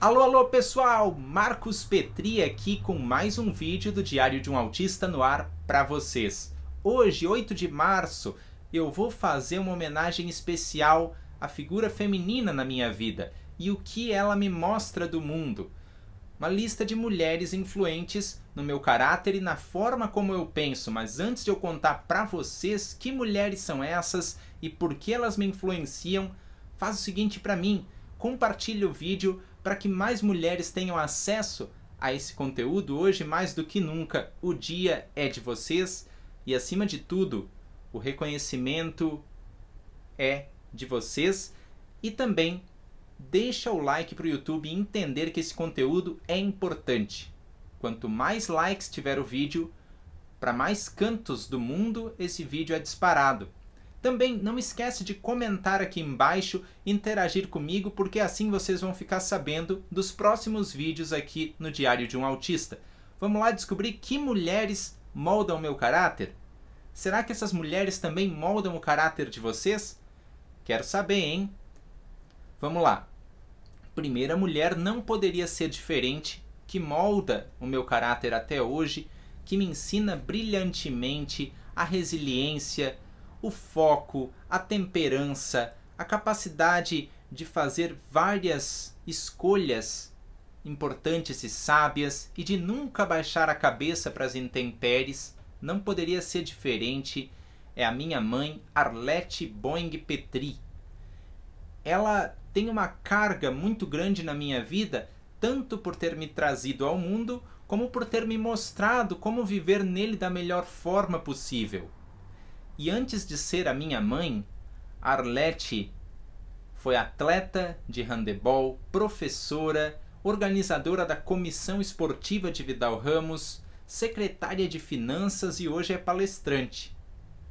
Alô, alô pessoal! Marcos Petri aqui com mais um vídeo do Diário de um Autista no ar para vocês. Hoje, 8 de março, eu vou fazer uma homenagem especial à figura feminina na minha vida e o que ela me mostra do mundo. Uma lista de mulheres influentes no meu caráter e na forma como eu penso, mas antes de eu contar para vocês que mulheres são essas e por que elas me influenciam, faz o seguinte para mim: compartilhe o vídeo para que mais mulheres tenham acesso a esse conteúdo hoje mais do que nunca. O dia é de vocês e, acima de tudo, o reconhecimento é de vocês. E também deixa o like para o YouTube entender que esse conteúdo é importante. Quanto mais likes tiver o vídeo, para mais cantos do mundo esse vídeo é disparado. Também não esquece de comentar aqui embaixo, interagir comigo, porque assim vocês vão ficar sabendo dos próximos vídeos aqui no Diário de um Autista. Vamos lá descobrir que mulheres moldam meu caráter? Será que essas mulheres também moldam o caráter de vocês? Quero saber, hein? Vamos lá. Primeira mulher não poderia ser diferente, que molda o meu caráter até hoje, que me ensina brilhantemente a resiliência, o foco, a temperança, a capacidade de fazer várias escolhas importantes e sábias e de nunca baixar a cabeça para as intempéries, não poderia ser diferente. É a minha mãe, Arlette Boing Petri. Ela tem uma carga muito grande na minha vida, tanto por ter me trazido ao mundo, como por ter me mostrado como viver nele da melhor forma possível. E antes de ser a minha mãe, Arlete foi atleta de handebol, professora, organizadora da Comissão Esportiva de Vidal Ramos, secretária de Finanças e hoje é palestrante.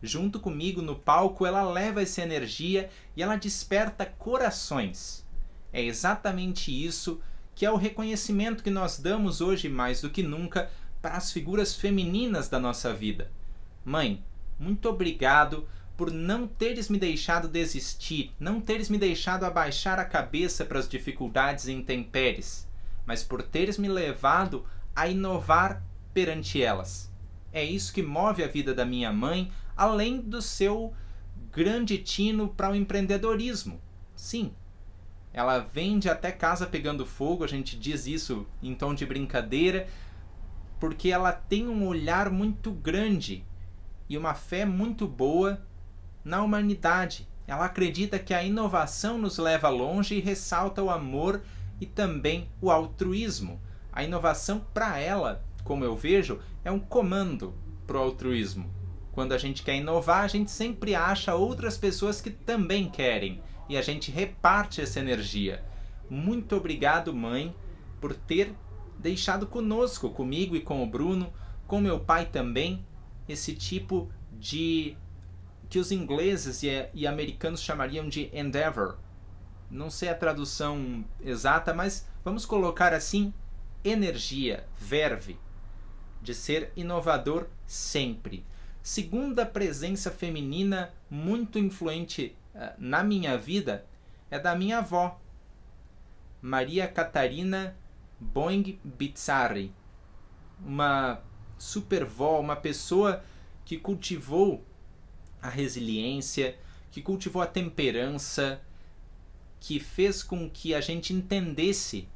Junto comigo no palco, ela leva essa energia e ela desperta corações. É exatamente isso que é o reconhecimento que nós damos hoje mais do que nunca para as figuras femininas da nossa vida. Mãe, muito obrigado por não teres me deixado desistir, não teres me deixado abaixar a cabeça para as dificuldades e intempéries, mas por teres me levado a inovar perante elas. É isso que move a vida da minha mãe, além do seu grande tino para o empreendedorismo. Sim, ela vende até casa pegando fogo, a gente diz isso em tom de brincadeira, porque ela tem um olhar muito grande e uma fé muito boa na humanidade. Ela acredita que a inovação nos leva longe e ressalta o amor e também o altruísmo. A inovação, para ela, como eu vejo, é um comando para o altruísmo. Quando a gente quer inovar, a gente sempre acha outras pessoas que também querem e a gente reparte essa energia. Muito obrigado, mãe, por ter deixado conosco, comigo e com o Bruno, com meu pai também, esse tipo de que os ingleses e, e americanos chamariam de endeavor. Não sei a tradução exata, mas vamos colocar assim energia, verve de ser inovador sempre. Segunda presença feminina muito influente uh, na minha vida é da minha avó, Maria Catarina Boing Bizzarri, uma supervó, uma pessoa que cultivou a resiliência, que cultivou a temperança, que fez com que a gente entendesse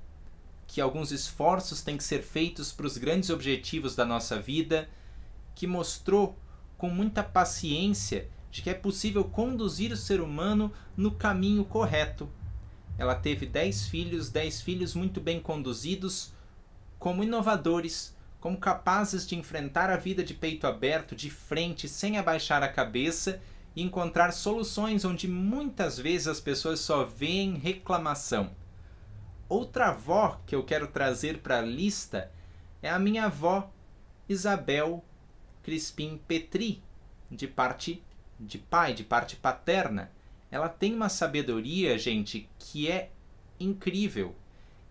que alguns esforços têm que ser feitos para os grandes objetivos da nossa vida, que mostrou com muita paciência de que é possível conduzir o ser humano no caminho correto. Ela teve dez filhos, dez filhos muito bem conduzidos, como inovadores, como capazes de enfrentar a vida de peito aberto, de frente, sem abaixar a cabeça e encontrar soluções onde muitas vezes as pessoas só veem reclamação. Outra avó que eu quero trazer para a lista é a minha avó, Isabel Crispim Petri, de parte de pai, de parte paterna. Ela tem uma sabedoria, gente, que é incrível.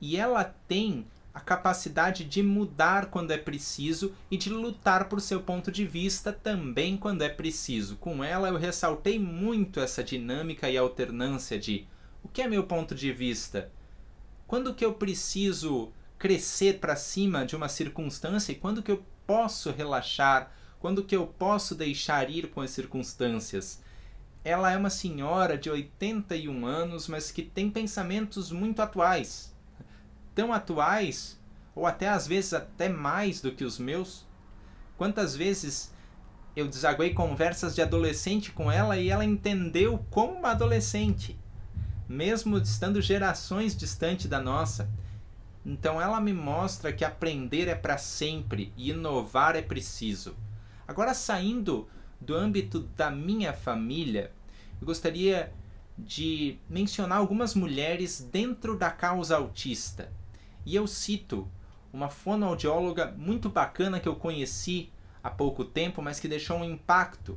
E ela tem a capacidade de mudar quando é preciso e de lutar por seu ponto de vista também quando é preciso. Com ela, eu ressaltei muito essa dinâmica e alternância de o que é meu ponto de vista? Quando que eu preciso crescer para cima de uma circunstância e quando que eu posso relaxar? Quando que eu posso deixar ir com as circunstâncias? Ela é uma senhora de 81 anos, mas que tem pensamentos muito atuais tão atuais, ou até às vezes até mais do que os meus? Quantas vezes eu desaguei conversas de adolescente com ela e ela entendeu como uma adolescente, mesmo estando gerações distante da nossa? Então ela me mostra que aprender é para sempre e inovar é preciso. Agora saindo do âmbito da minha família, eu gostaria de mencionar algumas mulheres dentro da causa autista. E eu cito uma fonoaudióloga muito bacana que eu conheci há pouco tempo, mas que deixou um impacto.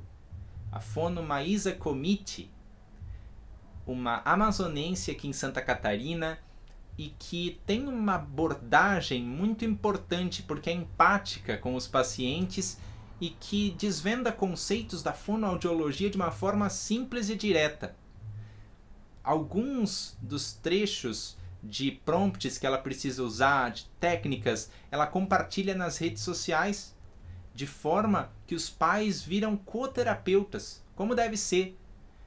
A fono Maísa Comite uma amazonense aqui em Santa Catarina e que tem uma abordagem muito importante porque é empática com os pacientes e que desvenda conceitos da fonoaudiologia de uma forma simples e direta. Alguns dos trechos de prompts que ela precisa usar, de técnicas, ela compartilha nas redes sociais de forma que os pais viram coterapeutas, como deve ser,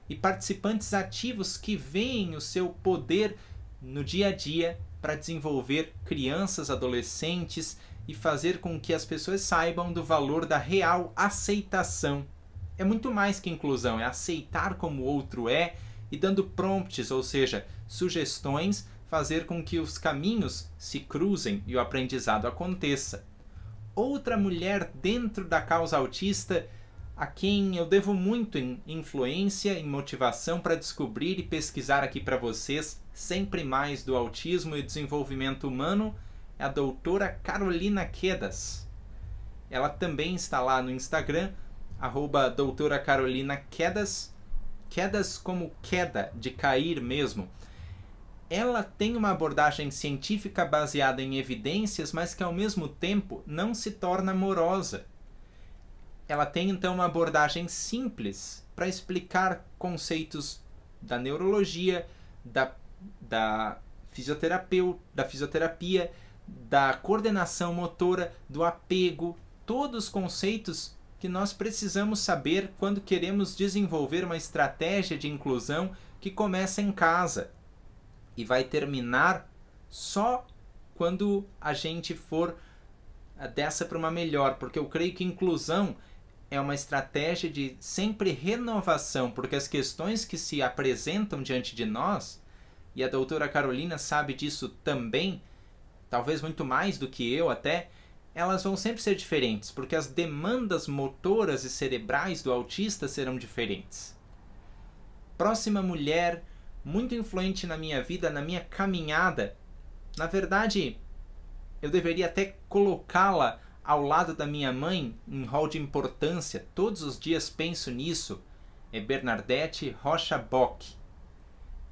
e participantes ativos que veem o seu poder no dia a dia para desenvolver crianças, adolescentes e fazer com que as pessoas saibam do valor da real aceitação. É muito mais que inclusão, é aceitar como o outro é e dando prompts, ou seja, sugestões fazer com que os caminhos se cruzem e o aprendizado aconteça. Outra mulher dentro da causa autista a quem eu devo muito em influência e motivação para descobrir e pesquisar aqui para vocês sempre mais do autismo e desenvolvimento humano é a doutora Carolina Quedas. Ela também está lá no Instagram, arroba doutora Carolina Quedas, Quedas como queda, de cair mesmo ela tem uma abordagem científica baseada em evidências, mas que ao mesmo tempo não se torna amorosa. Ela tem então uma abordagem simples para explicar conceitos da neurologia, da, da, fisioterapeu, da fisioterapia, da coordenação motora, do apego, todos os conceitos que nós precisamos saber quando queremos desenvolver uma estratégia de inclusão que começa em casa e vai terminar só quando a gente for eh, dessa para uma melhor, porque eu creio que inclusão é uma estratégia de sempre renovação, porque as questões que se apresentam diante de nós, e a doutora Carolina sabe disso também, talvez muito mais do que eu até, elas vão sempre ser diferentes, porque as demandas motoras e cerebrais do autista serão diferentes. Próxima mulher muito influente na minha vida, na minha caminhada. Na verdade, eu deveria até colocá-la ao lado da minha mãe em rol de importância. Todos os dias penso nisso. É Bernadette Rocha Bock.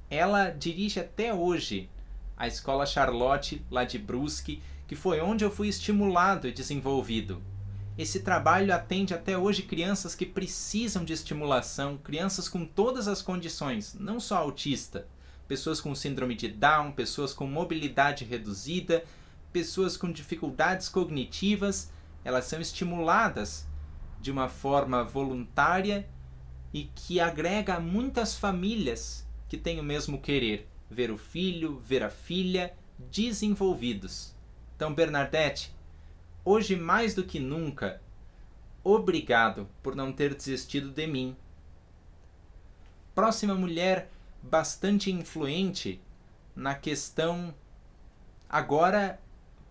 Ela dirige até hoje a Escola Charlotte, lá de Brusque, que foi onde eu fui estimulado e desenvolvido. Esse trabalho atende até hoje crianças que precisam de estimulação, crianças com todas as condições, não só autista, pessoas com síndrome de Down, pessoas com mobilidade reduzida, pessoas com dificuldades cognitivas, elas são estimuladas de uma forma voluntária e que agrega muitas famílias que têm o mesmo querer, ver o filho, ver a filha desenvolvidos. Então, Bernadette, hoje mais do que nunca, obrigado por não ter desistido de mim. Próxima mulher bastante influente na questão agora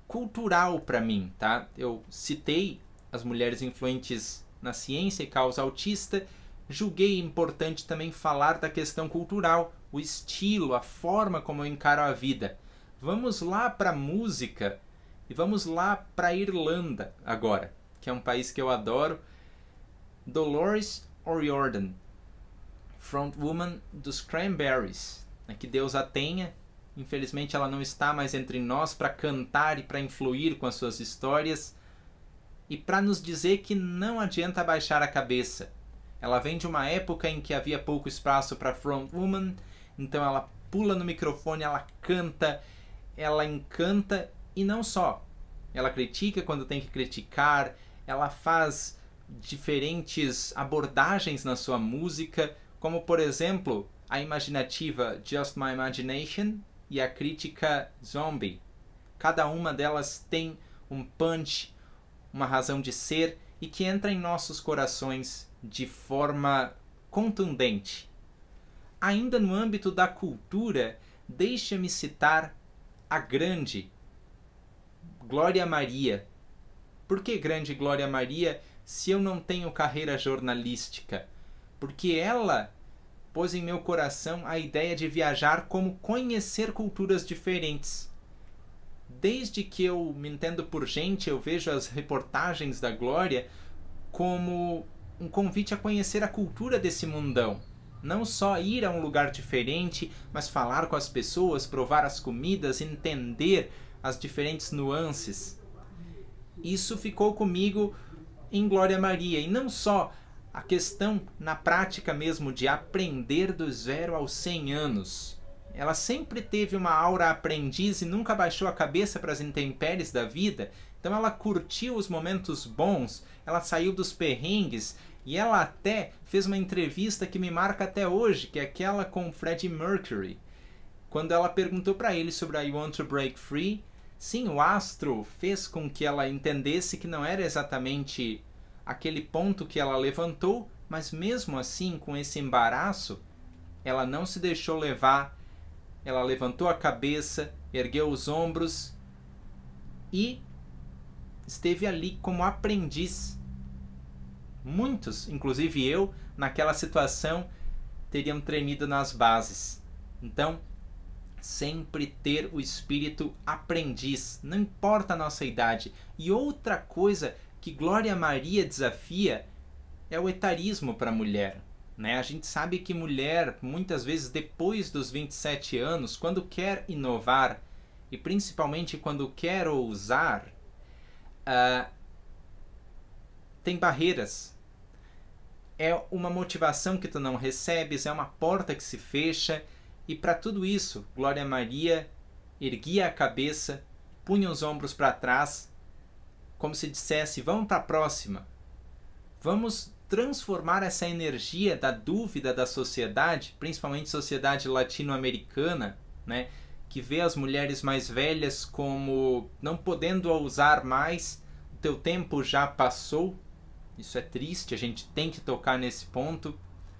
cultural para mim, tá? Eu citei as mulheres influentes na ciência e causa autista, julguei importante também falar da questão cultural, o estilo, a forma como eu encaro a vida. Vamos lá para música, e vamos lá para Irlanda agora, que é um país que eu adoro. Dolores O'Riordan, frontwoman dos Cranberries, né, que Deus a tenha. Infelizmente ela não está mais entre nós para cantar e para influir com as suas histórias e para nos dizer que não adianta baixar a cabeça. Ela vem de uma época em que havia pouco espaço para frontwoman, então ela pula no microfone, ela canta, ela encanta e não só. Ela critica quando tem que criticar, ela faz diferentes abordagens na sua música, como por exemplo a imaginativa Just My Imagination e a crítica Zombie. Cada uma delas tem um punch, uma razão de ser e que entra em nossos corações de forma contundente. Ainda no âmbito da cultura, deixa-me citar a grande Glória Maria. Por que grande Glória Maria se eu não tenho carreira jornalística? Porque ela pôs em meu coração a ideia de viajar como conhecer culturas diferentes. Desde que eu me entendo por gente, eu vejo as reportagens da Glória como um convite a conhecer a cultura desse mundão. Não só ir a um lugar diferente, mas falar com as pessoas, provar as comidas, entender as diferentes nuances. Isso ficou comigo em Glória Maria e não só a questão na prática mesmo de aprender do zero aos 100 anos. Ela sempre teve uma aura aprendiz e nunca baixou a cabeça para as intempéries da vida. Então ela curtiu os momentos bons, ela saiu dos perrengues e ela até fez uma entrevista que me marca até hoje, que é aquela com Freddie Mercury. Quando ela perguntou para ele sobre I Want to Break Free, Sim, o astro fez com que ela entendesse que não era exatamente aquele ponto que ela levantou, mas mesmo assim, com esse embaraço, ela não se deixou levar. Ela levantou a cabeça, ergueu os ombros e esteve ali como aprendiz. Muitos, inclusive eu, naquela situação, teriam tremido nas bases. Então, sempre ter o espírito aprendiz, não importa a nossa idade. E outra coisa que Glória Maria desafia é o etarismo para a mulher. Né? A gente sabe que mulher, muitas vezes depois dos 27 anos, quando quer inovar e principalmente quando quer ousar, uh, tem barreiras. É uma motivação que tu não recebes, é uma porta que se fecha e para tudo isso, Glória Maria erguia a cabeça, punha os ombros para trás, como se dissesse: vamos para a próxima. Vamos transformar essa energia da dúvida da sociedade, principalmente sociedade latino-americana, né, que vê as mulheres mais velhas como não podendo usar mais, o teu tempo já passou. Isso é triste, a gente tem que tocar nesse ponto.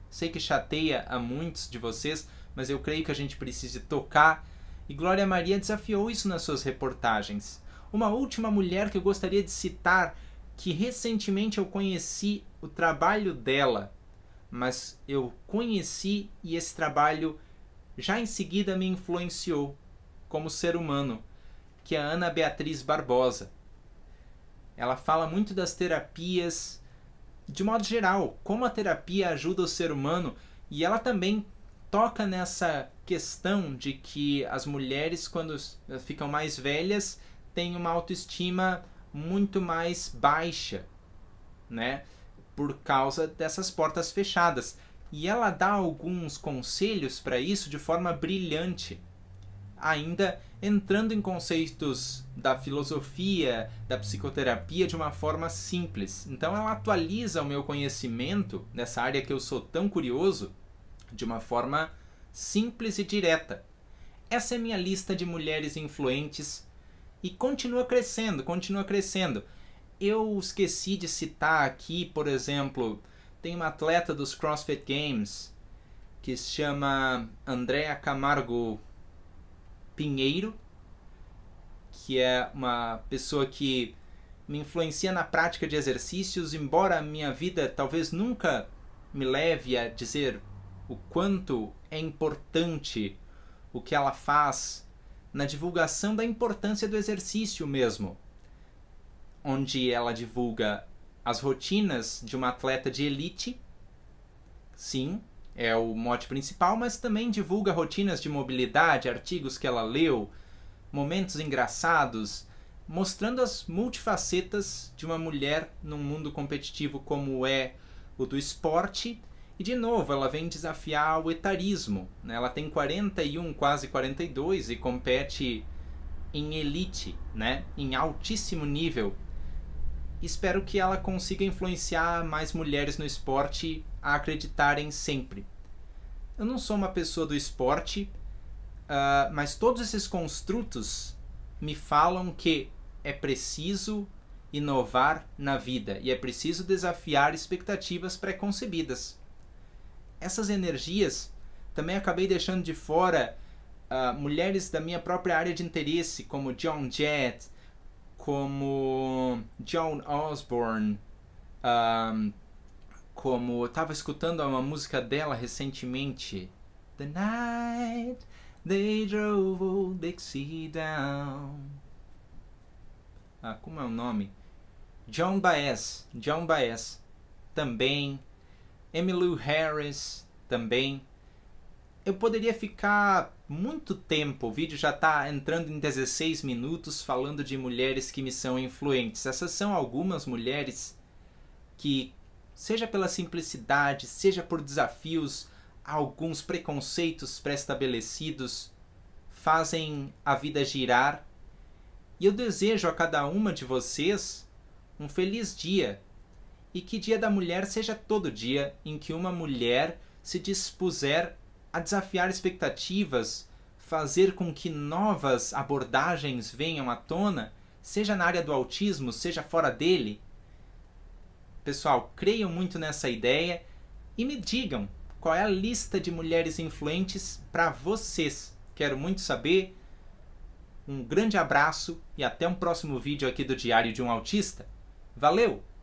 Sei que chateia a muitos de vocês, mas eu creio que a gente precisa tocar. E Glória Maria desafiou isso nas suas reportagens. Uma última mulher que eu gostaria de citar, que recentemente eu conheci o trabalho dela, mas eu conheci e esse trabalho já em seguida me influenciou como ser humano, que é a Ana Beatriz Barbosa. Ela fala muito das terapias de modo geral, como a terapia ajuda o ser humano e ela também toca nessa questão de que as mulheres, quando eh, ficam mais velhas, têm uma autoestima muito mais baixa, né? Por causa dessas portas fechadas. E ela dá alguns conselhos para isso de forma brilhante. Ainda entrando em conceitos da filosofia, da psicoterapia de uma forma simples. Então ela atualiza o meu conhecimento nessa área que eu sou tão curioso de uma forma simples e direta. Essa é minha lista de mulheres influentes e continua crescendo, continua crescendo. Eu esqueci de citar aqui, por exemplo, tem uma atleta dos CrossFit Games que se chama Andrea Camargo Pinheiro, que é uma pessoa que me influencia na prática de exercícios, embora a minha vida talvez nunca me leve a dizer o quanto é importante o que ela faz na divulgação da importância do exercício mesmo, onde ela divulga as rotinas de uma atleta de elite. Sim, é o mote principal, mas também divulga rotinas de mobilidade, artigos que ela leu, momentos engraçados, mostrando as multifacetas de uma mulher num mundo competitivo como é o do esporte e de novo, ela vem desafiar o etarismo. Né? Ela tem 41, quase 42 e compete em elite, né? em altíssimo nível. Espero que ela consiga influenciar mais mulheres no esporte a acreditarem sempre. Eu não sou uma pessoa do esporte, uh, mas todos esses construtos me falam que é preciso inovar na vida e é preciso desafiar expectativas pré-concebidas essas energias também acabei deixando de fora uh, mulheres da minha própria área de interesse, como John Jett, como John Osborne, um, como estava escutando uma música dela recentemente, The Night They Drove Old Dixie Down. Ah, como é o nome? John Baez, John Baez, também Emily Harris também. Eu poderia ficar muito tempo, o vídeo já está entrando em 16 minutos falando de mulheres que me são influentes. Essas são algumas mulheres que, seja pela simplicidade, seja por desafios, alguns preconceitos pré-estabelecidos, fazem a vida girar. E eu desejo a cada uma de vocês um feliz dia e que Dia da Mulher seja todo dia em que uma mulher se dispuser a desafiar expectativas, fazer com que novas abordagens venham à tona, seja na área do autismo, seja fora dele. Pessoal, creiam muito nessa ideia e me digam qual é a lista de mulheres influentes para vocês. Quero muito saber. Um grande abraço e até um próximo vídeo aqui do Diário de um Autista. Valeu!